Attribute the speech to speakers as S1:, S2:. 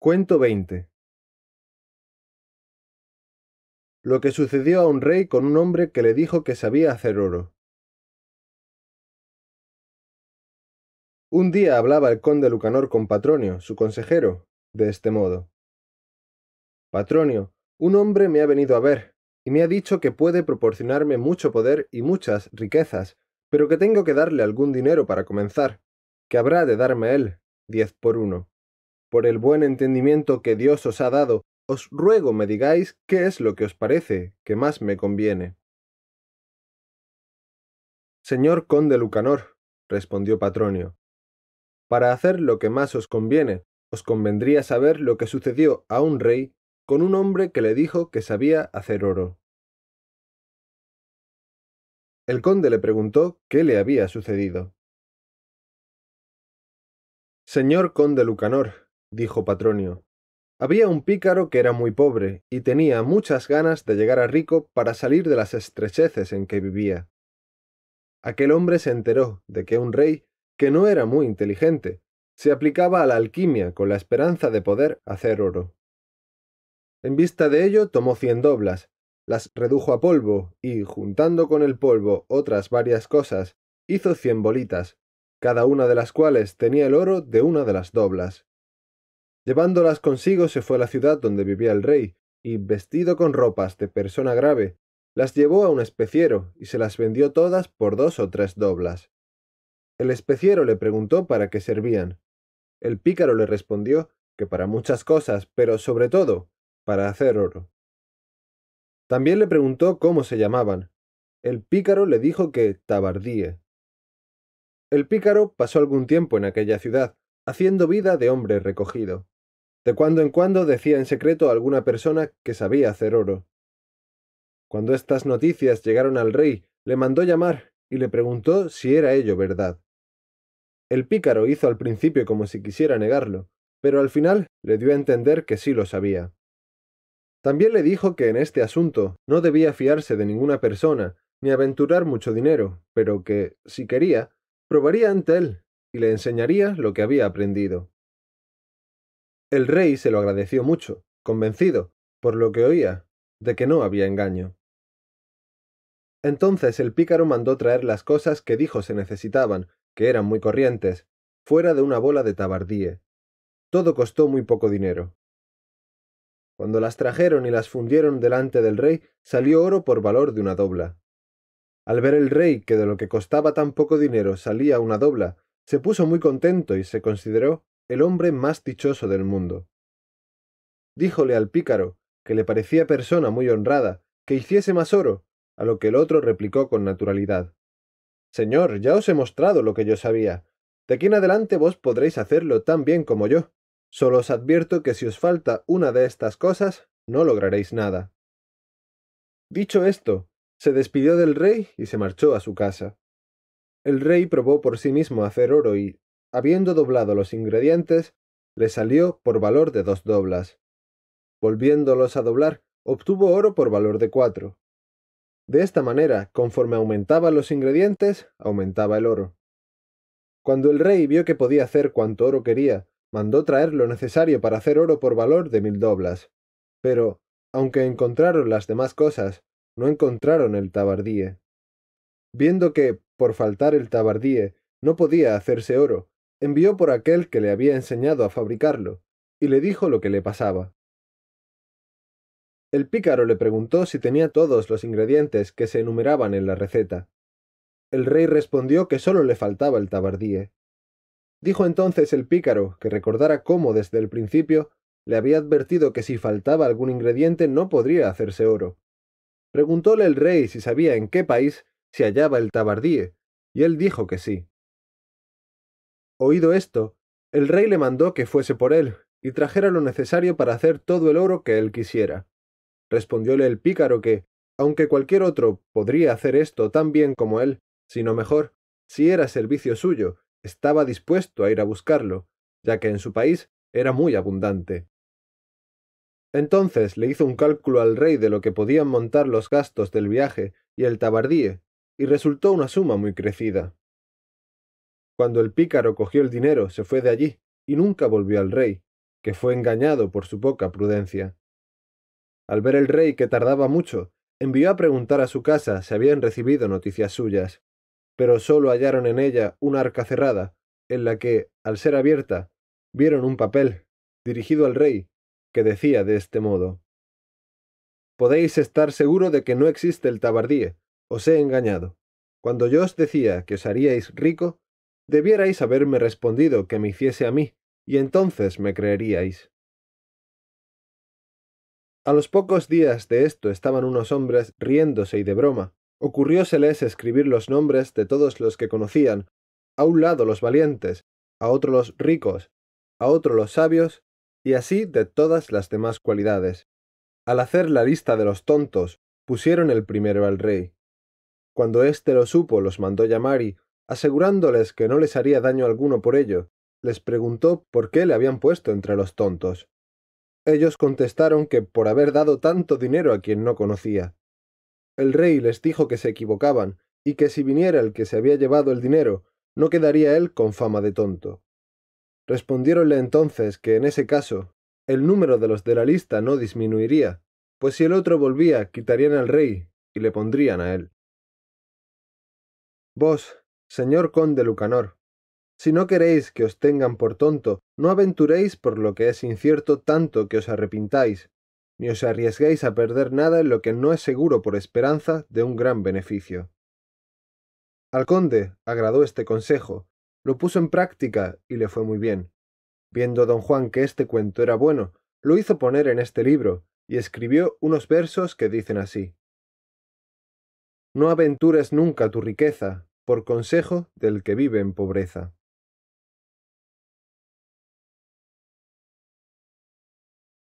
S1: Cuento 20. Lo que sucedió a un rey con un hombre que le dijo que sabía hacer oro. Un día hablaba el conde Lucanor con Patronio, su consejero, de este modo. Patronio, un hombre me ha venido a ver, y me ha dicho que puede proporcionarme mucho poder y muchas riquezas, pero que tengo que darle algún dinero para comenzar, que habrá de darme él, diez por uno. Por el buen entendimiento que Dios os ha dado, os ruego me digáis qué es lo que os parece que más me conviene. Señor conde Lucanor, respondió Patronio, para hacer lo que más os conviene, os convendría saber lo que sucedió a un rey con un hombre que le dijo que sabía hacer oro. El conde le preguntó qué le había sucedido. Señor conde Lucanor, dijo Patronio. Había un pícaro que era muy pobre y tenía muchas ganas de llegar a rico para salir de las estrecheces en que vivía. Aquel hombre se enteró de que un rey, que no era muy inteligente, se aplicaba a la alquimia con la esperanza de poder hacer oro. En vista de ello tomó cien doblas, las redujo a polvo y, juntando con el polvo otras varias cosas, hizo cien bolitas, cada una de las cuales tenía el oro de una de las doblas. Llevándolas consigo se fue a la ciudad donde vivía el rey, y, vestido con ropas de persona grave, las llevó a un especiero y se las vendió todas por dos o tres doblas. El especiero le preguntó para qué servían. El pícaro le respondió que para muchas cosas, pero sobre todo para hacer oro. También le preguntó cómo se llamaban. El pícaro le dijo que tabardíe. El pícaro pasó algún tiempo en aquella ciudad, haciendo vida de hombre recogido. De cuando en cuando decía en secreto a alguna persona que sabía hacer oro. Cuando estas noticias llegaron al rey, le mandó llamar y le preguntó si era ello verdad. El pícaro hizo al principio como si quisiera negarlo, pero al final le dio a entender que sí lo sabía. También le dijo que en este asunto no debía fiarse de ninguna persona ni aventurar mucho dinero, pero que, si quería, probaría ante él y le enseñaría lo que había aprendido. El rey se lo agradeció mucho, convencido, por lo que oía, de que no había engaño. Entonces el pícaro mandó traer las cosas que dijo se necesitaban, que eran muy corrientes, fuera de una bola de tabardíe. Todo costó muy poco dinero. Cuando las trajeron y las fundieron delante del rey, salió oro por valor de una dobla. Al ver el rey que de lo que costaba tan poco dinero salía una dobla, se puso muy contento y se consideró el hombre más dichoso del mundo. Díjole al pícaro, que le parecía persona muy honrada, que hiciese más oro, a lo que el otro replicó con naturalidad. Señor, ya os he mostrado lo que yo sabía. De aquí en adelante vos podréis hacerlo tan bien como yo. Solo os advierto que si os falta una de estas cosas, no lograréis nada. Dicho esto, se despidió del rey y se marchó a su casa. El rey probó por sí mismo hacer oro y, habiendo doblado los ingredientes, le salió por valor de dos doblas. Volviéndolos a doblar, obtuvo oro por valor de cuatro. De esta manera, conforme aumentaban los ingredientes, aumentaba el oro. Cuando el rey vio que podía hacer cuanto oro quería, mandó traer lo necesario para hacer oro por valor de mil doblas. Pero, aunque encontraron las demás cosas, no encontraron el tabardíe. Viendo que, por faltar el tabardíe, no podía hacerse oro, envió por aquel que le había enseñado a fabricarlo, y le dijo lo que le pasaba. El pícaro le preguntó si tenía todos los ingredientes que se enumeraban en la receta. El rey respondió que sólo le faltaba el tabardíe. Dijo entonces el pícaro que recordara cómo desde el principio le había advertido que si faltaba algún ingrediente no podría hacerse oro. Preguntóle el rey si sabía en qué país se hallaba el tabardíe, y él dijo que sí. Oído esto, el rey le mandó que fuese por él, y trajera lo necesario para hacer todo el oro que él quisiera. Respondióle el pícaro que, aunque cualquier otro podría hacer esto tan bien como él, sino mejor, si era servicio suyo, estaba dispuesto a ir a buscarlo, ya que en su país era muy abundante. Entonces le hizo un cálculo al rey de lo que podían montar los gastos del viaje y el tabardíe, y resultó una suma muy crecida cuando el pícaro cogió el dinero se fue de allí y nunca volvió al rey, que fue engañado por su poca prudencia. Al ver el rey que tardaba mucho, envió a preguntar a su casa si habían recibido noticias suyas, pero sólo hallaron en ella una arca cerrada, en la que, al ser abierta, vieron un papel, dirigido al rey, que decía de este modo Podéis estar seguro de que no existe el tabardíe, os he engañado. Cuando yo os decía que os haríais rico, debierais haberme respondido que me hiciese a mí, y entonces me creeríais. A los pocos días de esto estaban unos hombres riéndose y de broma. Ocurrióseles escribir los nombres de todos los que conocían, a un lado los valientes, a otro los ricos, a otro los sabios, y así de todas las demás cualidades. Al hacer la lista de los tontos, pusieron el primero al rey. Cuando éste lo supo, los mandó llamar y, Asegurándoles que no les haría daño alguno por ello, les preguntó por qué le habían puesto entre los tontos. Ellos contestaron que por haber dado tanto dinero a quien no conocía. El rey les dijo que se equivocaban y que si viniera el que se había llevado el dinero, no quedaría él con fama de tonto. Respondiéronle entonces que en ese caso el número de los de la lista no disminuiría, pues si el otro volvía quitarían al rey y le pondrían a él. Vos, Señor conde Lucanor, si no queréis que os tengan por tonto, no aventuréis por lo que es incierto tanto que os arrepintáis, ni os arriesguéis a perder nada en lo que no es seguro por esperanza de un gran beneficio. Al conde agradó este consejo, lo puso en práctica y le fue muy bien. Viendo don Juan que este cuento era bueno, lo hizo poner en este libro, y escribió unos versos que dicen así No aventures nunca tu riqueza, por consejo del que vive en pobreza.